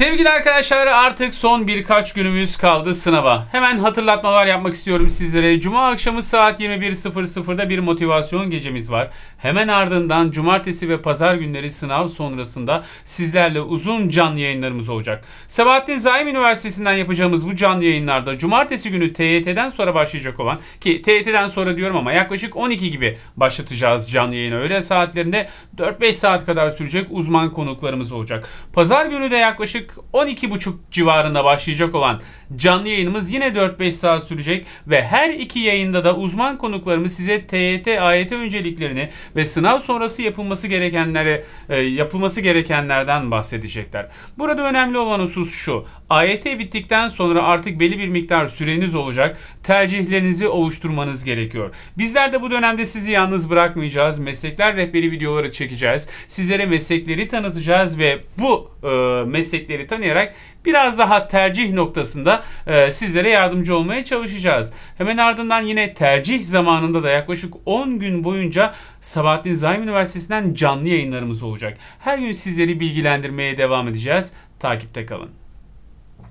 Sevgili arkadaşlar artık son birkaç günümüz kaldı sınava. Hemen hatırlatmalar yapmak istiyorum sizlere. Cuma akşamı saat 21.00'da bir motivasyon gecemiz var. Hemen ardından cumartesi ve pazar günleri sınav sonrasında sizlerle uzun canlı yayınlarımız olacak. Sabahattin Zaim Üniversitesi'nden yapacağımız bu canlı yayınlarda cumartesi günü TYT'den sonra başlayacak olan ki TYT'den sonra diyorum ama yaklaşık 12 gibi başlatacağız canlı yayını. Öğle saatlerinde 4-5 saat kadar sürecek uzman konuklarımız olacak. Pazar günü de yaklaşık yaklaşık 12.30 civarında başlayacak olan canlı yayınımız yine 4-5 saat sürecek ve her iki yayında da uzman konuklarımız size TYT, AYT önceliklerini ve sınav sonrası yapılması gerekenlere e, yapılması gerekenlerden bahsedecekler. Burada önemli olan husus şu. AYT bittikten sonra artık belli bir miktar süreniz olacak. Tercihlerinizi oluşturmanız gerekiyor. Bizler de bu dönemde sizi yalnız bırakmayacağız. Meslekler rehberi videoları çekeceğiz. Sizlere meslekleri tanıtacağız ve bu e, meslekleri tanıyarak biraz daha tercih noktasında e, sizlere yardımcı olmaya çalışacağız. Hemen ardından yine tercih zamanında da yaklaşık 10 gün boyunca Sabahattin Zaim Üniversitesi'nden canlı yayınlarımız olacak. Her gün sizleri bilgilendirmeye devam edeceğiz. Takipte kalın.